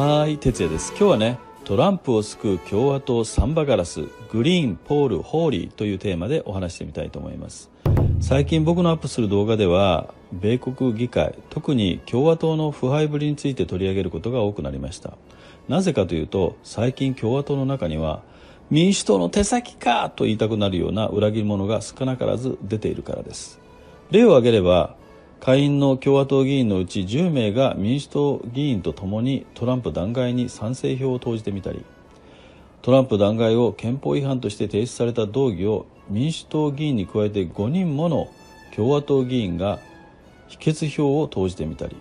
はい、哲也です。今日はね、トランプを救う共和党サンバガラス、グリーン、ポール、ホーリーというテーマでお話してみたいと思います。最近僕のアップする動画では、米国議会、特に共和党の腐敗ぶりについて取り上げることが多くなりました。なぜかというと、最近共和党の中には、民主党の手先かと言いたくなるような裏切り者が少なからず出ているからです。例を挙げれば、下院の共和党議員のうち10名が民主党議員とともにトランプ弾劾に賛成票を投じてみたりトランプ弾劾を憲法違反として提出された動議を民主党議員に加えて5人もの共和党議員が否決票を投じてみたり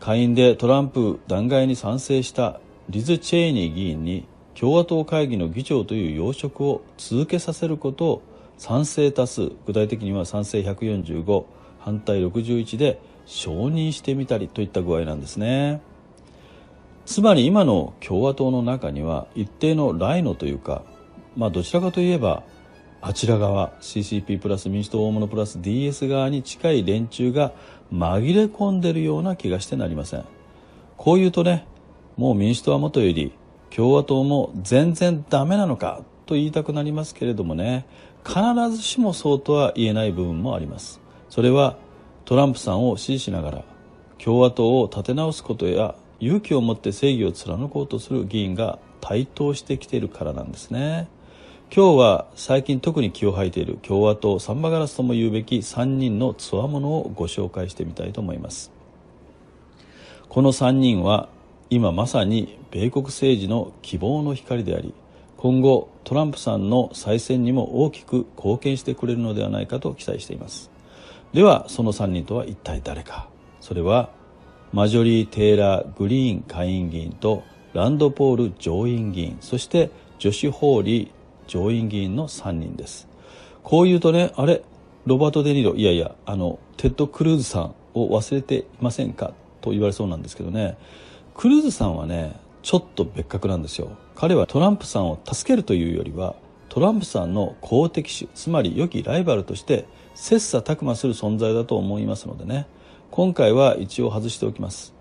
下院でトランプ弾劾に賛成したリズ・チェイニー議員に共和党会議の議長という要職を続けさせることを賛成多数具体的には賛成145反対61で承認してみたりといった具合なんですねつまり今の共和党の中には一定のライノというかまあどちらかといえばあちら側 CCP プラス民主党大物プラス DS 側に近い連中が紛れ込んでるような気がしてなりませんこう言うとねもう民主党はもとより共和党も全然ダメなのかと言いたくなりますけれどもね必ずしもそうとは言えない部分もありますそれはトランプさんを支持しながら共和党を立て直すことや勇気を持って正義を貫こうとする議員が台頭してきているからなんですね今日は最近特に気を吐いている共和党サンバガラスとも言うべき3人の強者をご紹介してみたいと思いますこの3人は今まさに米国政治の希望の光であり今後トランプさんの再選にも大きく貢献してくれるのではないかと期待していますではその3人とは一体誰かそれはマジョリー・テイラー・グリーン下院議員とランドポール上院議員そしてジョシュ・ホーリー上院議員の3人ですこう言うとねあれロバート・デ・ニーロいやいやあのテッド・クルーズさんを忘れていませんかと言われそうなんですけどねクルーズさんはねちょっと別格なんですよ彼はトランプさんを助けるというよりはトランプさんの公的手つまり良きライバルとして切磋琢磨する存在だと思いますのでね今回は一応外しておきます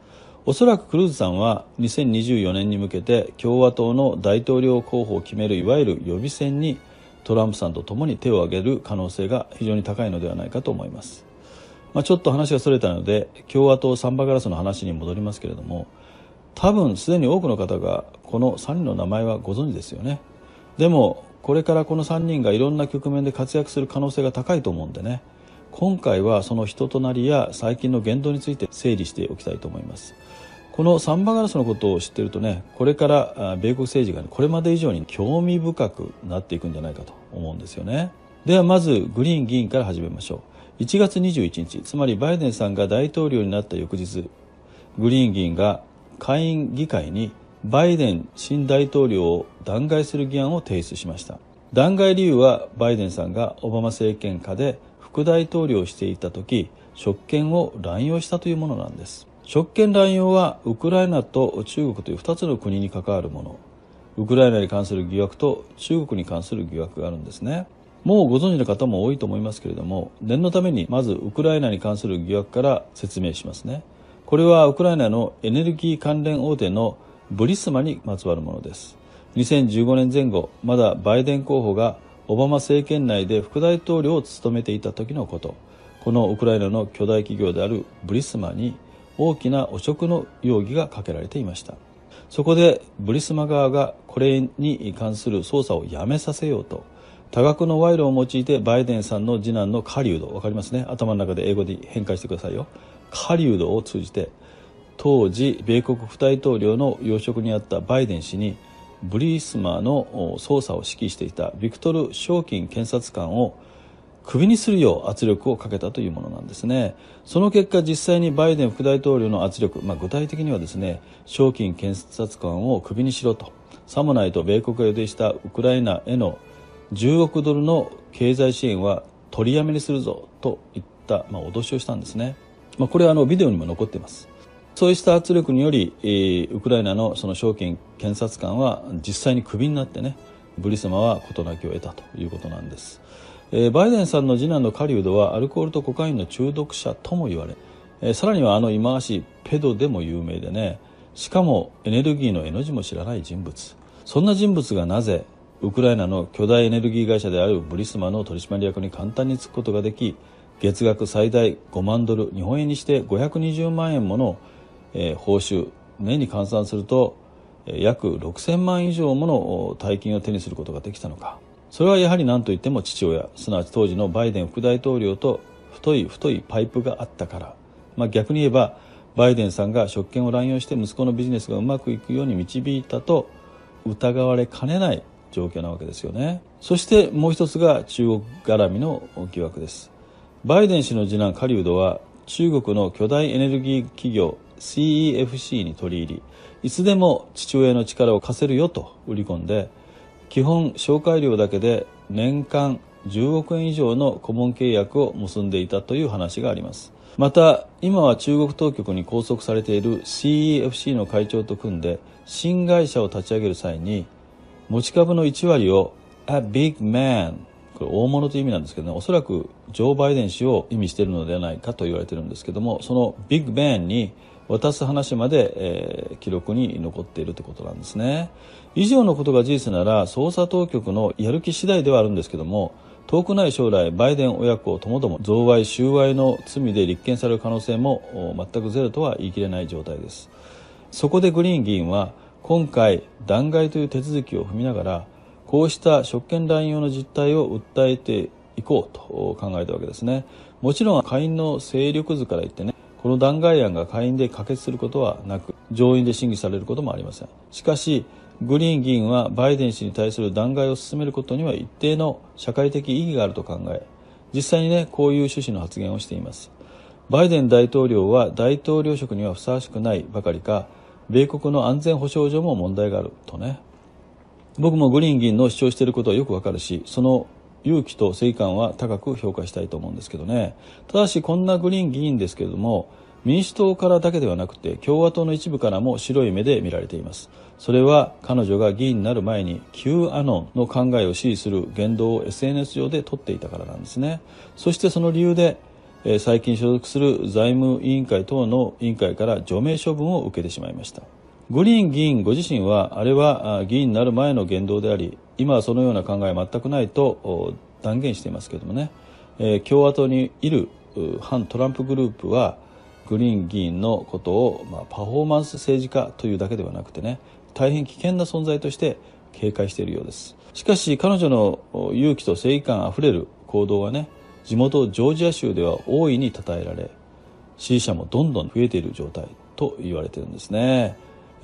おそらくクルーズさんは2024年に向けて共和党の大統領候補を決めるいわゆる予備選にトランプさんと共に手を挙げる可能性が非常に高いのではないかと思います、まあ、ちょっと話がそれたので共和党サンバガラスの話に戻りますけれども多分すでに多くの方がこの3人の名前はご存知ですよねでもこれからこの3人がいろんな局面で活躍する可能性が高いと思うんでね今回はその人となりや最近の言動について整理しておきたいと思いますこのサンバガラスのことを知ってるとねこれから米国政治がこれまで以上に興味深くなっていくんじゃないかと思うんですよねではまずグリーン議員から始めましょう1月21日つまりバイデンさんが大統領になった翌日グリーン議員が下院議会にバイデン新大統領を弾劾する議案を提出しました弾劾理由はバイデンさんがオバマ政権下で副大統領をしていた時職権を乱用したというものなんです職権乱用はウクライナと中国という2つの国に関わるものウクライナに関する疑惑と中国に関する疑惑があるんですねもうご存知の方も多いと思いますけれども念のためにまずウクライナに関する疑惑から説明しますねこれはウクライナのエネルギー関連大手のブリスマにまつわるものです2015年前後まだバイデン候補がオバマ政権内で副大統領を務めていた時のことこのウクライナの巨大企業であるブリスマに大きな汚職の容疑がかけられていましたそこでブリスマ側がこれに関する捜査をやめさせようと多額の賄賂を用いてバイデンさんの次男のカリウド分かりますね頭の中で英語で変換してくださいよカリウドを通じて当時米国副大統領の要職にあったバイデン氏にブリースマーの捜査を指揮していたビクトル・ショーキン検察官をクビにするよう圧力をかけたというものなんですね。その結果、実際にバイデン副大統領の圧力、まあ、具体的にはですね、賞金検察官をクビにしろと、さもないと米国が予定したウクライナへの10億ドルの経済支援は取りやめにするぞといった、まあ、脅しをしたんですね。まあ、これはあのビデオにも残っています。そうした圧力により、えー、ウクライナのその証券検察官は実際にクビになってねブリスマは事なきを得たということなんです、えー、バイデンさんの次男のカリウドはアルコールとコカインの中毒者とも言われ、えー、さらにはあの忌まわしいペドでも有名でねしかもエネルギーの絵の字も知らない人物そんな人物がなぜウクライナの巨大エネルギー会社であるブリスマの取締役に簡単につくことができ月額最大5万ドル日本円にして520万円ものえー、報酬年に換算すると約6000万以上もの大金を手にすることができたのかそれはやはり何といっても父親すなわち当時のバイデン副大統領と太い太いパイプがあったから、まあ、逆に言えばバイデンさんが職権を乱用して息子のビジネスがうまくいくように導いたと疑われかねない状況なわけですよねそしてもう一つが中国絡みの疑惑ですバイデン氏の次男カリウドは中国の巨大エネルギー企業 CEFC に取り入りいつでも父親の力を貸せるよと売り込んで基本紹介料だけで年間10億円以上の顧問契約を結んでいたという話がありますまた今は中国当局に拘束されている CEFC の会長と組んで新会社を立ち上げる際に持ち株の1割を A Big Man これ大物という意味なんですけどねおそらくジョー・バイデン氏を意味しているのではないかと言われているんですけどもそのビッグ・ベンに渡す話まで、えー、記録に残っているということなんですね以上のことが事実なら捜査当局のやる気次第ではあるんですけども遠くない将来バイデン親子ともども贈賄収賄の罪で立件される可能性も全くゼロとは言い切れない状態ですそこでグリーン議員は今回弾劾という手続きを踏みながらこうした職権乱用の実態を訴えていこうと考えたわけですねもちろん下院の勢力図から言ってねこの弾劾案が下院で可決することはなく上院で審議されることもありませんしかしグリーン議員はバイデン氏に対する弾劾を進めることには一定の社会的意義があると考え実際にねこういう趣旨の発言をしていますバイデン大統領は大統領職にはふさわしくないばかりか米国の安全保障上も問題があるとね僕もグリーン議員の主張していることはよくわかるしその勇気と正義感は高く評価したいと思うんですけどねただしこんなグリーン議員ですけれども民主党からだけではなくて共和党の一部からも白い目で見られていますそれは彼女が議員になる前に Q アノンの考えを支持する言動を SNS 上で取っていたからなんですねそしてその理由で最近所属する財務委員会等の委員会から除名処分を受けてしまいましたグリーン議員ご自身はあれは議員になる前の言動であり今はそのような考えは全くないと断言していますけどもね、え共和党にいる反トランプグループはグリーン議員のことを、まあ、パフォーマンス政治家というだけではなくてね大変危険な存在として警戒しているようですしかし彼女の勇気と正義感あふれる行動はね地元ジョージア州では大いに称えられ支持者もどんどん増えている状態と言われてるんですね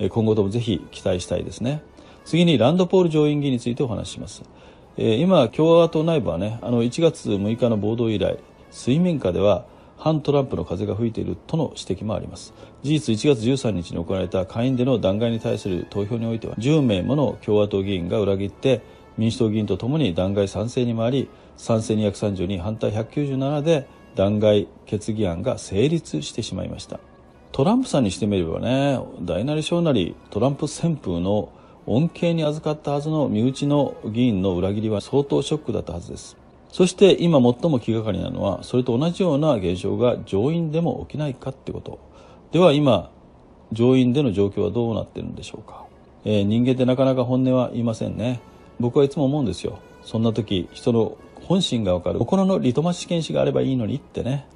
今後ともぜひ期待したいですね次にランドポール上院議員についてお話しします。えー、今、共和党内部はね、あの1月6日の暴動以来、水面下では反トランプの風が吹いているとの指摘もあります事実1月13日に行われた下院での弾劾に対する投票においては10名もの共和党議員が裏切って民主党議員とともに弾劾賛成に回り賛成232反対197で弾劾決議案が成立してしまいましたトランプさんにしてみればね大なり小なりトランプ旋風の恩恵に預かったはずの身内の議員の裏切りは相当ショックだったはずです。そして今最も気がかりなのは、それと同じような現象が上院でも起きないかってこと。では今、上院での状況はどうなってるんでしょうか。えー、人間ってなかなか本音は言いませんね。僕はいつも思うんですよ。そんな時、人の本心がわかる心のリトマス試験紙があればいいのにってね。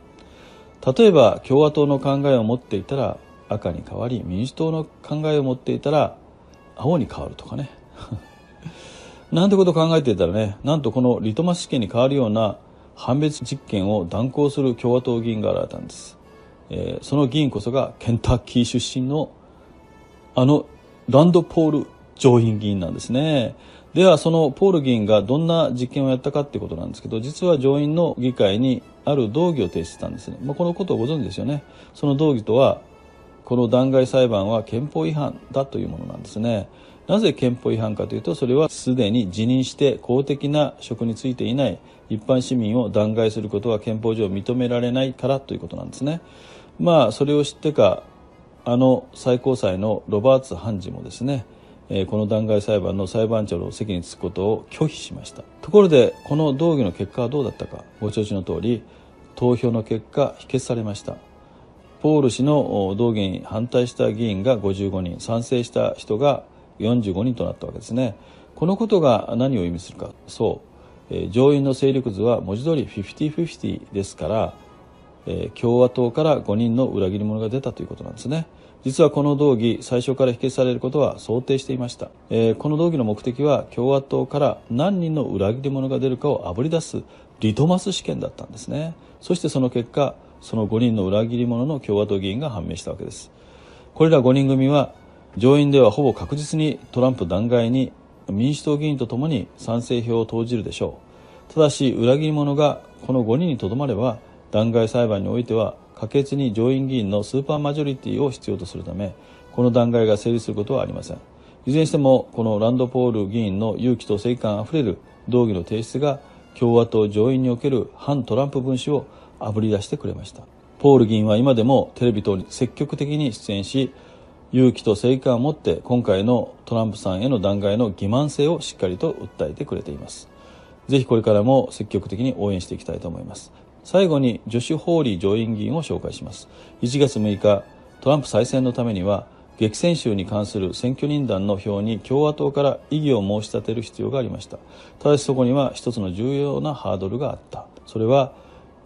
例えば共和党の考えを持っていたら赤に変わり、民主党の考えを持っていたら青に変わるとかね なんてことを考えていたらねなんとこのリトマス試験に変わるような判別実験を断行する共和党議員が現れたんです、えー、その議員こそがケンタッキー出身のあのランド・ポール上院議員なんですねではそのポール議員がどんな実験をやったかってことなんですけど実は上院の議会にある道義を提出したんですね、まあ、このことをご存知ですよねその道義とはこの弾劾裁判は憲法違反だというものなんですね。なぜ憲法違反かというと、それはすでに辞任して公的な職に就いていない一般市民を弾劾することは憲法上認められないからということなんですね。まあ、それを知ってか、あの最高裁のロバーツ判事もですね、えこの弾劾裁判の裁判長の席に就くことを拒否しました。ところで、この動議の結果はどうだったか、ご承知の通り、投票の結果、否決されました。ポール氏の道議に反対した議員が55人賛成した人が45人となったわけですねこのことが何を意味するかそう、え上院の勢力図は文字通り50-50ですから、え共和党から5人の裏切り者が出たということなんですね実はこの動議最初から否決されることは想定していました、えこの動議の目的は共和党から何人の裏切り者が出るかをあぶり出すリトマス試験だったんですねそしてその結果その5人の裏切り者の共和党議員が判明したわけですこれら5人組は上院ではほぼ確実にトランプ弾劾に民主党議員とともに賛成票を投じるでしょうただし裏切り者がこの5人にとどまれば弾劾裁判においては可決に上院議員のスーパーマジョリティを必要とするためこの弾劾が成立することはありませんいずれにしてもこのランド・ポール議員の勇気と正義感あふれる動議の提出が共和党上院における反トランプ分子をあぶり出してくれましたポール議員は今でもテレビ等に積極的に出演し勇気と正義感を持って今回のトランプさんへの弾劾の欺瞞性をしっかりと訴えてくれていますぜひこれからも積極的に応援していきたいと思います最後にジョシュ・ホーリー上院議員を紹介します1月6日トランプ再選のためには激戦州に関する選挙人団の票に共和党から異議を申し立てる必要がありましたただしそこには一つの重要なハードルがあったそれは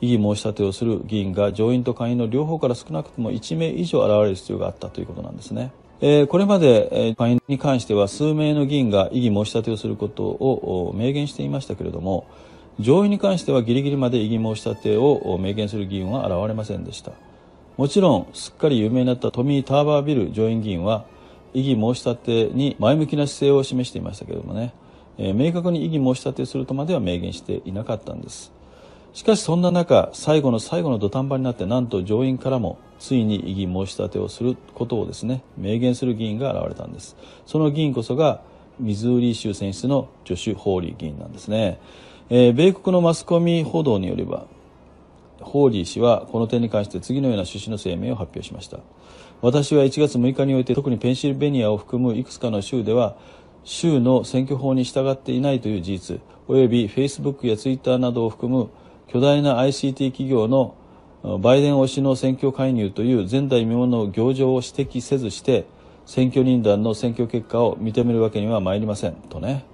異議申し立てをする議員が上院と下院の両方から少なくとも1名以上現れる必要があったということなんですね。これまで、下院に関しては数名の議員が異議申し立てをすることを明言していましたけれども、上院に関してはギリギリまで異議申し立てを明言する議員は現れませんでした。もちろん、すっかり有名になったトミー・ターバービル上院議員は、異議申し立てに前向きな姿勢を示していましたけれどもね、明確に異議申し立てするとまでは明言していなかったんです。しかしそんな中、最後の最後の土壇場になって、なんと上院からも、ついに異議申し立てをすることをですね、明言する議員が現れたんです。その議員こそが、ミズーリ州選出のジョシュ・ホーリー議員なんですね。えー、米国のマスコミ報道によれば、ホーリー氏はこの点に関して次のような趣旨の声明を発表しました。私は1月6日において特にペンシルベニアを含むいくつかの州では州の選挙法に従っていないという事実、およびフェイスブックやツイッターなどを含む巨大な ICT 企業のバイデン推しの選挙介入という前代未聞の行状を指摘せずして選挙人団の選挙結果を認めるわけにはまいりませんとね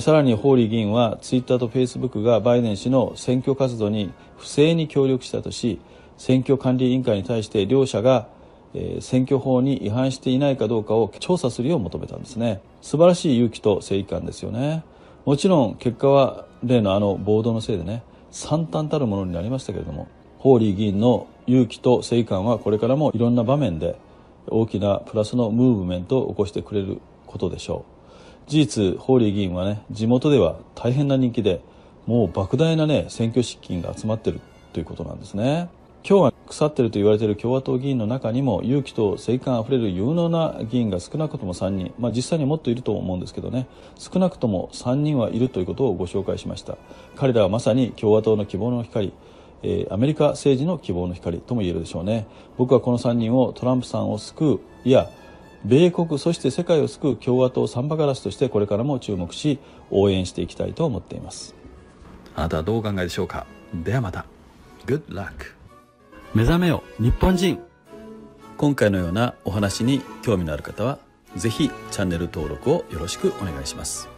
さらにホーリー議員はツイッターとフェイスブックがバイデン氏の選挙活動に不正に協力したとし選挙管理委員会に対して両者が選挙法に違反していないかどうかを調査するよう求めたんですね素晴らしい勇気と正義感ですよねもちろん結果は例のあの暴動のせいでね惨憺たるものになりましたけれどもホーリー議員の勇気と正義感はこれからもいろんな場面で大きなプラスのムーブメントを起こしてくれることでしょう事実ホーリー議員はね地元では大変な人気でもう莫大なね選挙資金が集まってるということなんですね。今日は腐っていると言われている共和党議員の中にも勇気と正義感あふれる有能な議員が少なくとも3人、まあ、実際にもっといると思うんですけどね少なくとも3人はいるということをご紹介しました彼らはまさに共和党の希望の光えアメリカ政治の希望の光とも言えるでしょうね僕はこの3人をトランプさんを救ういや米国そして世界を救う共和党サンバガラスとしてこれからも注目し応援していきたいと思っていますあなたはどうお考えでしょうかではまた Good luck! 目覚めよ日本人今回のようなお話に興味のある方は是非チャンネル登録をよろしくお願いします